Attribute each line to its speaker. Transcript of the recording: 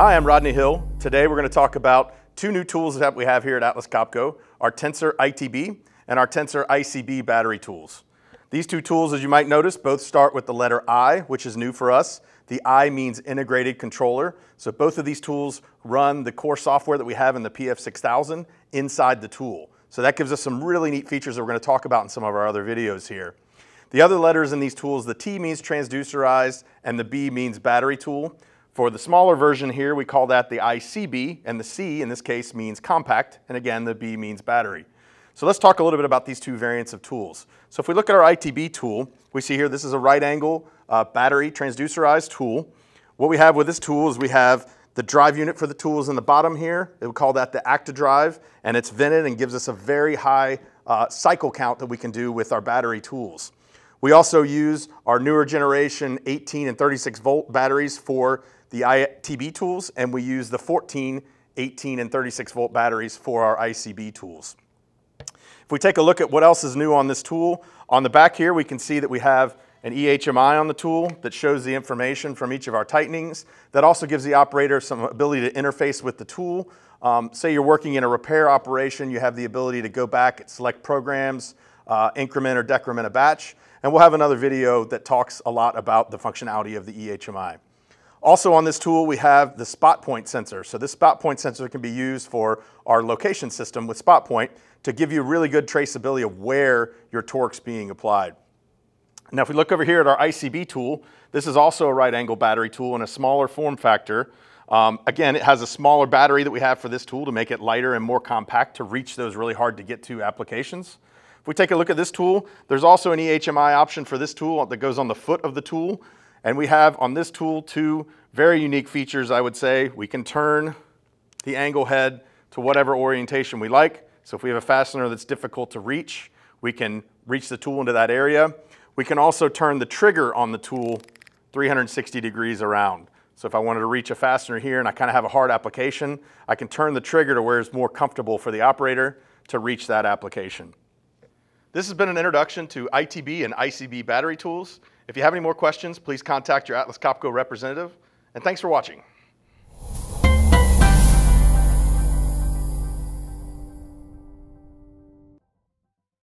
Speaker 1: Hi, I'm Rodney Hill. Today we're going to talk about two new tools that we have here at Atlas Copco, our Tensor ITB and our Tensor ICB battery tools. These two tools, as you might notice, both start with the letter I, which is new for us. The I means integrated controller. So both of these tools run the core software that we have in the PF6000 inside the tool. So that gives us some really neat features that we're going to talk about in some of our other videos here. The other letters in these tools, the T means transducerized and the B means battery tool. For the smaller version here, we call that the ICB, and the C in this case means compact, and again, the B means battery. So let's talk a little bit about these two variants of tools. So if we look at our ITB tool, we see here this is a right angle uh, battery transducerized tool. What we have with this tool is we have the drive unit for the tools in the bottom here. We call that the Drive, and it's vented and gives us a very high uh, cycle count that we can do with our battery tools. We also use our newer generation 18 and 36 volt batteries for the ITB tools, and we use the 14, 18, and 36 volt batteries for our ICB tools. If we take a look at what else is new on this tool, on the back here we can see that we have an EHMI on the tool that shows the information from each of our tightenings. That also gives the operator some ability to interface with the tool. Um, say you're working in a repair operation, you have the ability to go back and select programs, uh, increment or decrement a batch. And we'll have another video that talks a lot about the functionality of the EHMI. Also on this tool, we have the spot point sensor. So this spot point sensor can be used for our location system with spot point to give you really good traceability of where your torque's being applied. Now, if we look over here at our ICB tool, this is also a right angle battery tool in a smaller form factor. Um, again, it has a smaller battery that we have for this tool to make it lighter and more compact to reach those really hard to get to applications. If we take a look at this tool, there's also an EHMI option for this tool that goes on the foot of the tool. And we have on this tool two very unique features, I would say. We can turn the angle head to whatever orientation we like. So if we have a fastener that's difficult to reach, we can reach the tool into that area. We can also turn the trigger on the tool 360 degrees around. So if I wanted to reach a fastener here and I kind of have a hard application, I can turn the trigger to where it's more comfortable for the operator to reach that application. This has been an introduction to ITB and ICB battery tools. If you have any more questions, please contact your Atlas Copco representative. And thanks for watching.